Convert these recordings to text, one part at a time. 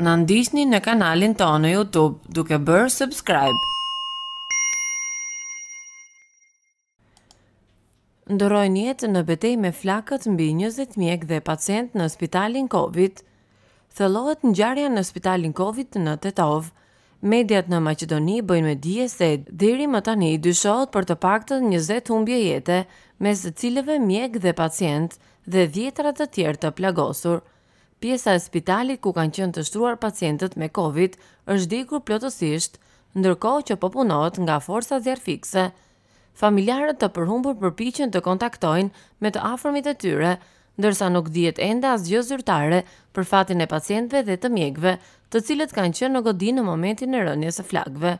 në ndishtni në kanalin të në YouTube duke bërë subscribe. Ndëroj njetë në betej me flakët mbi 20 mjek dhe pacient në spitalin COVID. Thëllohet në gjarja në spitalin COVID në Tetov, mediat në Macedoni bëjnë me dje se dheri më tani i dyshot për të pak të humbje jetë, mes të cilëve mjek dhe pacient dhe djetrat të tjerë të plagosur, pjesa e spitalit ku kanë qenë të shtruar pacientët me COVID është dikur plotësisht, ndërkohë që po punohet nga forca zjarfikse. Familjarët të përhumbur përpiqen të kontaktojnë me të afërmit e tyre, ndërsa nuk dihet ende asgjë zyrtare për fatin e pacientëve dhe të mjekëve, të cilët kanë qenë në godinë në momentin e rënjes së flakëve.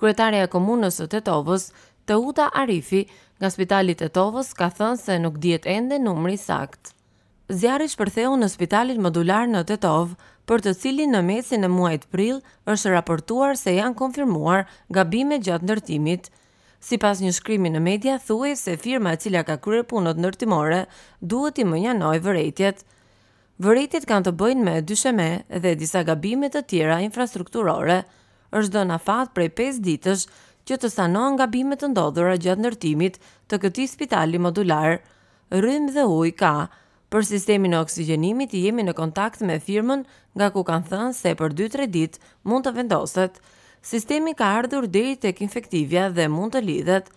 Kryetaria e komunës së Tetovës, Teuta Arifi, nga spitali Tetovës ka thënë se nuk dihet ende numri i saktë zjarri shpërtheu në spitalin modular në Tetov, për të cilin në mesin e muajit prill është raportuar se janë konfirmuar gabime gjatë ndërtimit. Si pas një shkrimi në media, thue se firma e cila ka kryrë punot nërtimore duhet i më njanoj vërejtjet. Vërejtjet kanë të bëjnë me dysheme dhe disa gabimet të tjera infrastrukturore, është dëna fatë prej 5 ditësh që të sanon gabimet të ndodhura gjatë nërtimit të këti spitali modular, rrëm dhe uj ka, për sistemin e oksigenimit jemi në kontakt me firmën nga ku kanë thënë se për 2-3 dit mund të vendoset. Sistemi ka ardhur deri tek infektivja dhe mund të lidhet.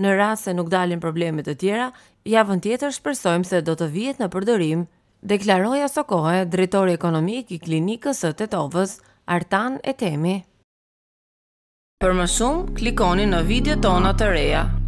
Në rrasë se nuk dalin problemet të tjera, javën tjetër shpresojmë se do të vihet në përdorim, deklaroja Sokohe, drejtori ekonomik i klinikës së Tetovës, Artan Etemi. Për më shumë, klikoni në video tona të reja.